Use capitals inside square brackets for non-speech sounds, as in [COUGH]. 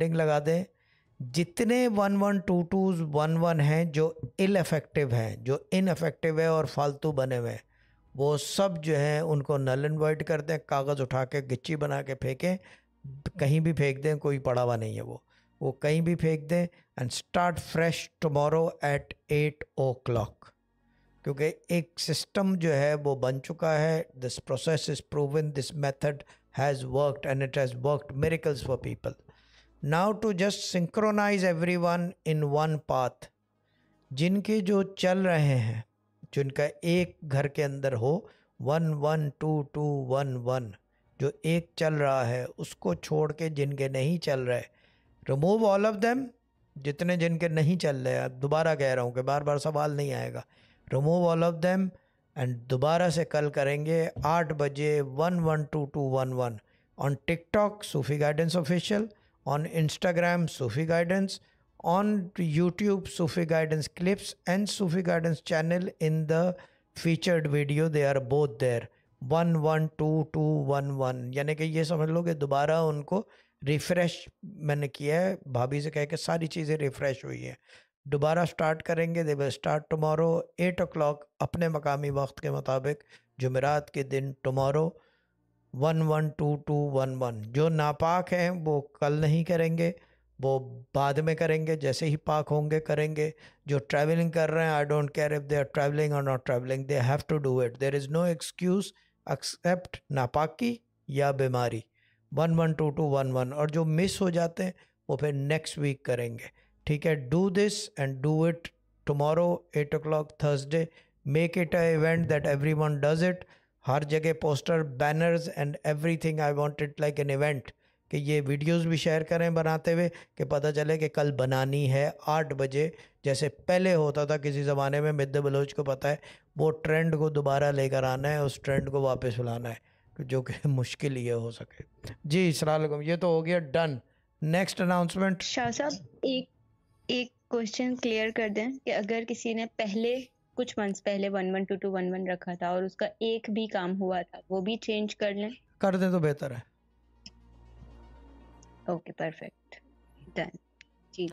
Heading लगा दें जितने one one two twos one one हैं जो इल इफेक्टिव हैं जो इन है और फालतू बने हुए हैं वो सब जो है उनको नल एंड कर दें कागज़ उठा के गिच्ची बना के फेंकें कहीं भी फेंक दें कोई पड़ा हुआ नहीं है वो वो कहीं भी फेंक दें and start fresh tomorrow at eight o'clock क्योंकि एक सिस्टम जो है वो बन चुका है this process is proven this method has worked and it has worked miracles for people now to just synchronise everyone in one path जिनके जो चल रहे हैं जिनका एक घर के अंदर हो one one two two one one जो एक चल रहा है उसको छोड़ के जिनके नहीं चल रहे रिमूव ऑल ऑफ देम जितने जिनके नहीं चल रहे हैं दोबारा कह रहा हूँ कि बार बार सवाल नहीं आएगा remove all of them and दोबारा से कल करेंगे आठ बजे one one two two one one on TikTok Sufi guidance official on Instagram, Sufi Guidance, on YouTube, Sufi Guidance clips, and Sufi Guidance channel in the featured video. They are both there. One one two two one one यानी कि ये समझ लो कि दोबारा उनको refresh मैंने किया है भाभी से कह के सारी चीज़ें रिफ़्रेश हुई हैं दोबारा स्टार्ट करेंगे they will start tomorrow at o'clock अपने मकामी वक्त के मुताबिक जुमेरात के दिन tomorrow one one two two one one जो नापाक हैं वो कल नहीं करेंगे वो बाद में करेंगे जैसे ही पाक होंगे करेंगे जो ट्रैवलिंग कर रहे हैं I don't care if they are travelling और not travelling they have to do it there is no excuse except नापाकी या बीमारी one one two two one one और जो मिस हो जाते हैं वो फिर नेक्स्ट वीक करेंगे ठीक है do this and do it tomorrow at o'clock Thursday make it a event that everyone does it हर जगह poster banners and everything I it like an event कि ये videos भी share करें बनाते हुए कि पता चले कि कल बनानी है आठ बजे जैसे पहले होता था किसी ज़माने में मिद बलोच को पता है वो ट्रेंड को दोबारा लेकर आना है उस ट्रेंड को वापस लाना है तो जो कि [LAUGHS] मुश्किल ये हो सके जी अलैक्म ये तो हो गया डन नेक्स्ट अनाउंसमेंट शाह साहब एक एक क्वेश्चन क्लियर कर दें कि अगर किसी ने पहले कुछ मंथ्स पहले one one two two one one रखा था और उसका एक भी काम हुआ था वो भी चेंज कर लें कर दे तो बेहतर है ओके परफेक्ट डन जी